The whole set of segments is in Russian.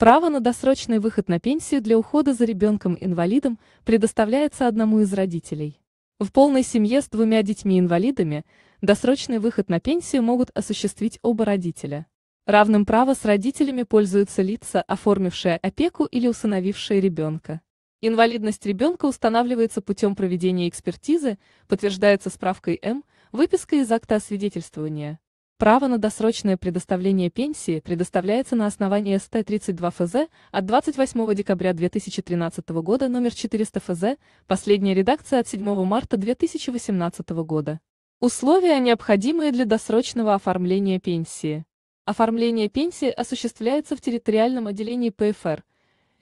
Право на досрочный выход на пенсию для ухода за ребенком-инвалидом предоставляется одному из родителей. В полной семье с двумя детьми-инвалидами досрочный выход на пенсию могут осуществить оба родителя. Равным право с родителями пользуются лица, оформившие опеку или усыновившие ребенка. Инвалидность ребенка устанавливается путем проведения экспертизы, подтверждается справкой М, выпиской из акта освидетельствования. Право на досрочное предоставление пенсии предоставляется на основании ст. 32 ФЗ от 28 декабря 2013 года номер 400 ФЗ, последняя редакция от 7 марта 2018 года. Условия, необходимые для досрочного оформления пенсии. Оформление пенсии осуществляется в территориальном отделении ПФР.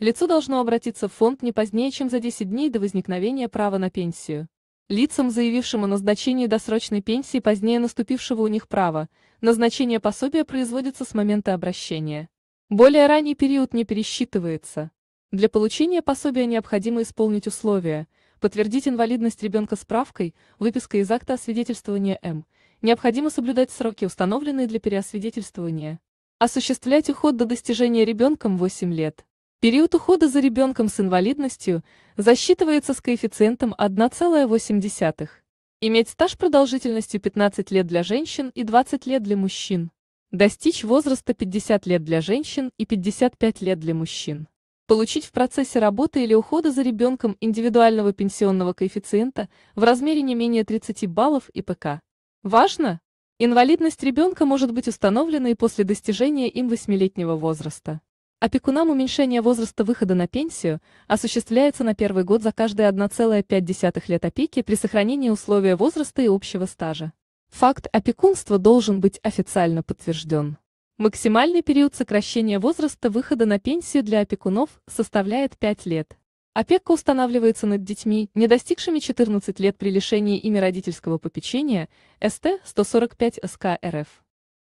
Лицо должно обратиться в фонд не позднее, чем за 10 дней до возникновения права на пенсию лицам, заявившим о назначении досрочной пенсии позднее наступившего у них права, назначение пособия производится с момента обращения. Более ранний период не пересчитывается. Для получения пособия необходимо исполнить условия, подтвердить инвалидность ребенка справкой, выпиской из акта освидетельствования М. Необходимо соблюдать сроки, установленные для переосвидетельствования. Осуществлять уход до достижения ребенком 8 лет. Период ухода за ребенком с инвалидностью засчитывается с коэффициентом 1,8. Иметь стаж продолжительностью 15 лет для женщин и 20 лет для мужчин. Достичь возраста 50 лет для женщин и 55 лет для мужчин. Получить в процессе работы или ухода за ребенком индивидуального пенсионного коэффициента в размере не менее 30 баллов ИПК. Важно! Инвалидность ребенка может быть установлена и после достижения им 8-летнего возраста. Опекунам уменьшение возраста выхода на пенсию осуществляется на первый год за каждые 1,5 лет опеки при сохранении условия возраста и общего стажа. Факт опекунства должен быть официально подтвержден. Максимальный период сокращения возраста выхода на пенсию для опекунов составляет 5 лет. Опека устанавливается над детьми, не достигшими 14 лет при лишении ими родительского попечения, СТ 145 СК РФ.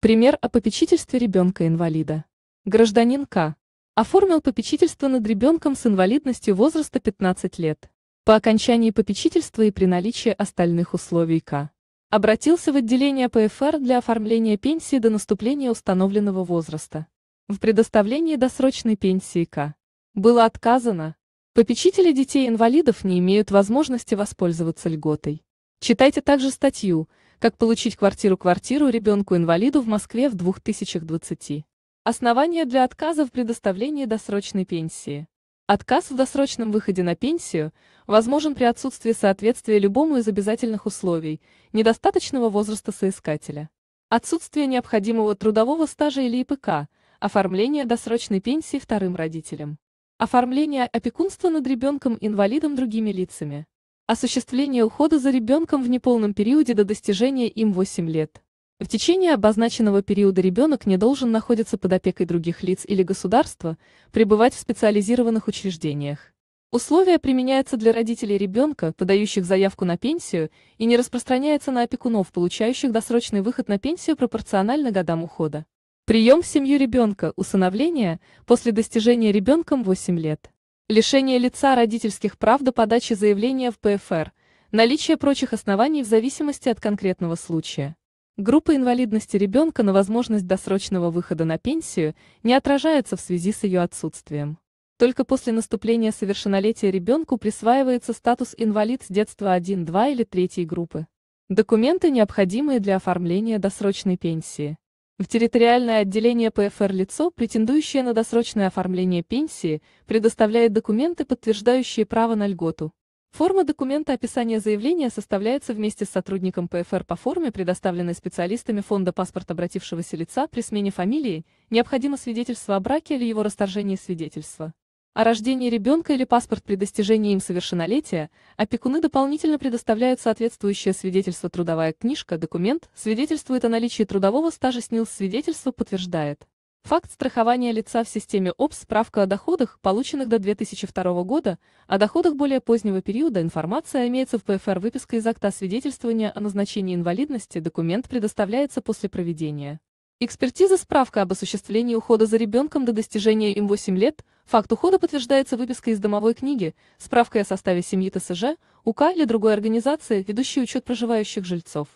Пример о попечительстве ребенка-инвалида. Гражданин К оформил попечительство над ребенком с инвалидностью возраста 15 лет. По окончании попечительства и при наличии остальных условий К. Обратился в отделение ПФР для оформления пенсии до наступления установленного возраста. В предоставлении досрочной пенсии К. Было отказано. Попечители детей-инвалидов не имеют возможности воспользоваться льготой. Читайте также статью «Как получить квартиру-квартиру ребенку-инвалиду в Москве в 2020». Основания для отказа в предоставлении досрочной пенсии. Отказ в досрочном выходе на пенсию возможен при отсутствии соответствия любому из обязательных условий, недостаточного возраста соискателя. Отсутствие необходимого трудового стажа или ИПК, оформление досрочной пенсии вторым родителям. Оформление опекунства над ребенком-инвалидом другими лицами. Осуществление ухода за ребенком в неполном периоде до достижения им 8 лет. В течение обозначенного периода ребенок не должен находиться под опекой других лиц или государства, пребывать в специализированных учреждениях. Условие применяется для родителей ребенка, подающих заявку на пенсию, и не распространяется на опекунов, получающих досрочный выход на пенсию пропорционально годам ухода. Прием в семью ребенка, усыновление, после достижения ребенком 8 лет. Лишение лица родительских прав до подачи заявления в ПФР, наличие прочих оснований в зависимости от конкретного случая. Группа инвалидности ребенка на возможность досрочного выхода на пенсию не отражается в связи с ее отсутствием. Только после наступления совершеннолетия ребенку присваивается статус инвалид с детства 1, 2 или 3 группы. Документы, необходимые для оформления досрочной пенсии. В территориальное отделение ПФР лицо, претендующее на досрочное оформление пенсии, предоставляет документы, подтверждающие право на льготу, Форма документа описания заявления составляется вместе с сотрудником ПФР по форме, предоставленной специалистами фонда паспорт обратившегося лица при смене фамилии, необходимо свидетельство о браке или его расторжении свидетельства. О рождении ребенка или паспорт при достижении им совершеннолетия опекуны дополнительно предоставляют соответствующее свидетельство трудовая книжка, документ, свидетельствует о наличии трудового стажа СНИЛС, свидетельство подтверждает. Факт страхования лица в системе ОПС справка о доходах, полученных до 2002 года, о доходах более позднего периода информация имеется в ПФР выписка из акта свидетельствования о назначении инвалидности, документ предоставляется после проведения. Экспертиза справка об осуществлении ухода за ребенком до достижения им 8 лет, факт ухода подтверждается выпиской из домовой книги, справкой о составе семьи ТСЖ, УК или другой организации, ведущей учет проживающих жильцов.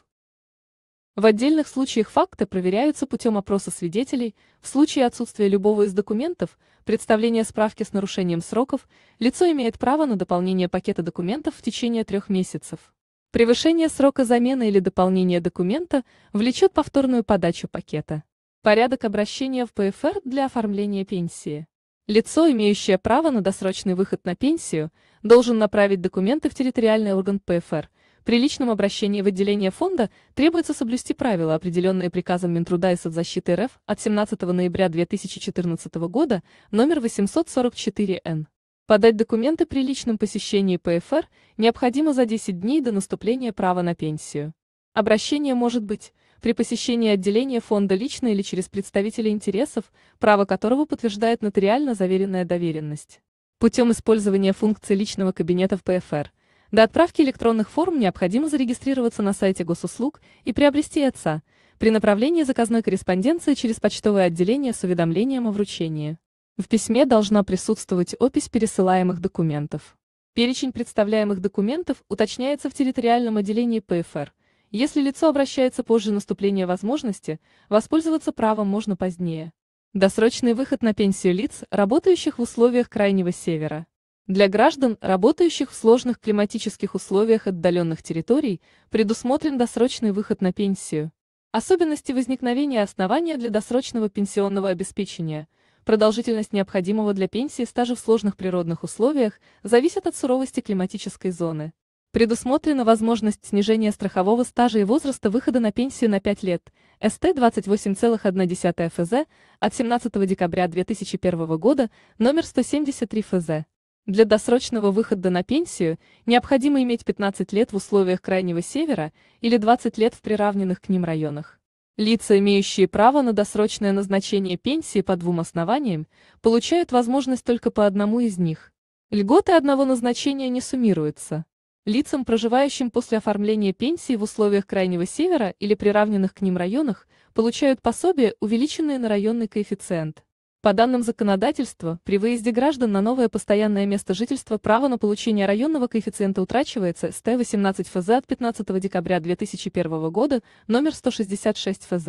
В отдельных случаях факты проверяются путем опроса свидетелей, в случае отсутствия любого из документов, представления справки с нарушением сроков, лицо имеет право на дополнение пакета документов в течение трех месяцев. Превышение срока замены или дополнения документа влечет повторную подачу пакета. Порядок обращения в ПФР для оформления пенсии. Лицо, имеющее право на досрочный выход на пенсию, должен направить документы в территориальный орган ПФР – при личном обращении в отделение фонда требуется соблюсти правила, определенные приказом Минтруда и соцзащиты РФ от 17 ноября 2014 года, номер 844-Н. Подать документы при личном посещении ПФР необходимо за 10 дней до наступления права на пенсию. Обращение может быть при посещении отделения фонда лично или через представителя интересов, право которого подтверждает нотариально заверенная доверенность. Путем использования функции личного кабинета в ПФР – до отправки электронных форм необходимо зарегистрироваться на сайте госуслуг и приобрести ЭЦА при направлении заказной корреспонденции через почтовое отделение с уведомлением о вручении. В письме должна присутствовать опись пересылаемых документов. Перечень представляемых документов уточняется в территориальном отделении ПФР. Если лицо обращается позже наступления возможности, воспользоваться правом можно позднее. Досрочный выход на пенсию лиц, работающих в условиях Крайнего Севера. Для граждан, работающих в сложных климатических условиях отдаленных территорий, предусмотрен досрочный выход на пенсию. Особенности возникновения основания для досрочного пенсионного обеспечения, продолжительность необходимого для пенсии стажа в сложных природных условиях зависят от суровости климатической зоны. Предусмотрена возможность снижения страхового стажа и возраста выхода на пенсию на 5 лет, СТ 28,1 ФЗ от 17 декабря 2001 года, номер 173 ФЗ. Для досрочного выхода на пенсию необходимо иметь 15 лет в условиях Крайнего Севера или 20 лет в приравненных к ним районах. Лица, имеющие право на досрочное назначение пенсии по двум основаниям, получают возможность только по одному из них. Льготы одного назначения не суммируются. Лицам, проживающим после оформления пенсии в условиях Крайнего Севера или приравненных к ним районах, получают пособие увеличенные на районный коэффициент. По данным законодательства, при выезде граждан на новое постоянное место жительства право на получение районного коэффициента утрачивается с Т-18 ФЗ от 15 декабря 2001 года, номер 166 ФЗ.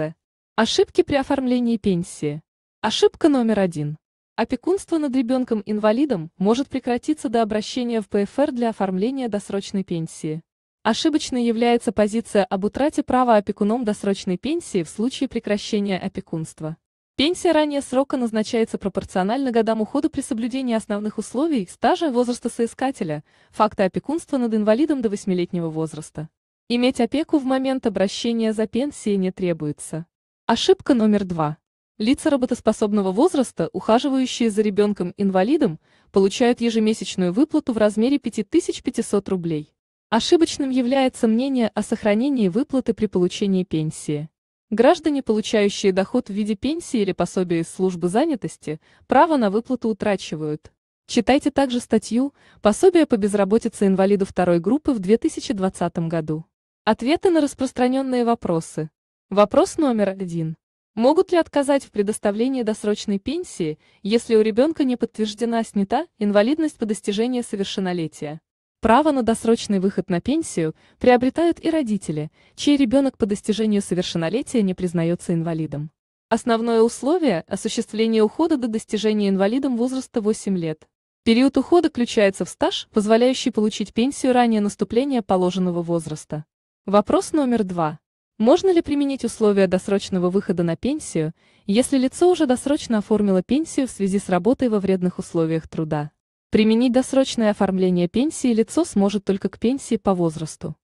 Ошибки при оформлении пенсии. Ошибка номер один. Опекунство над ребенком-инвалидом может прекратиться до обращения в ПФР для оформления досрочной пенсии. Ошибочной является позиция об утрате права опекуном досрочной пенсии в случае прекращения опекунства. Пенсия ранее срока назначается пропорционально годам ухода при соблюдении основных условий стажа возраста соискателя, факта опекунства над инвалидом до 8-летнего возраста. Иметь опеку в момент обращения за пенсией не требуется. Ошибка номер два. Лица работоспособного возраста, ухаживающие за ребенком-инвалидом, получают ежемесячную выплату в размере 5500 рублей. Ошибочным является мнение о сохранении выплаты при получении пенсии. Граждане, получающие доход в виде пенсии или пособия из службы занятости, право на выплату утрачивают. Читайте также статью «Пособие по безработице инвалиду второй группы в 2020 году». Ответы на распространенные вопросы. Вопрос номер один. Могут ли отказать в предоставлении досрочной пенсии, если у ребенка не подтверждена снята инвалидность по достижении совершеннолетия? Право на досрочный выход на пенсию приобретают и родители, чей ребенок по достижению совершеннолетия не признается инвалидом. Основное условие – осуществление ухода до достижения инвалидом возраста 8 лет. Период ухода включается в стаж, позволяющий получить пенсию ранее наступления положенного возраста. Вопрос номер два. Можно ли применить условия досрочного выхода на пенсию, если лицо уже досрочно оформило пенсию в связи с работой во вредных условиях труда? Применить досрочное оформление пенсии лицо сможет только к пенсии по возрасту.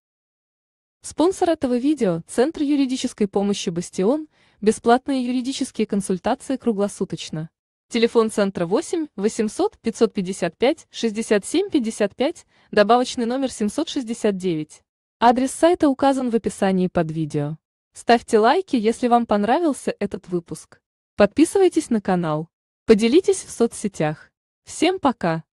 Спонсор этого видео – Центр юридической помощи «Бастион», бесплатные юридические консультации круглосуточно. Телефон центра 8 800 555 67 55, добавочный номер 769. Адрес сайта указан в описании под видео. Ставьте лайки, если вам понравился этот выпуск. Подписывайтесь на канал. Поделитесь в соцсетях. Всем пока!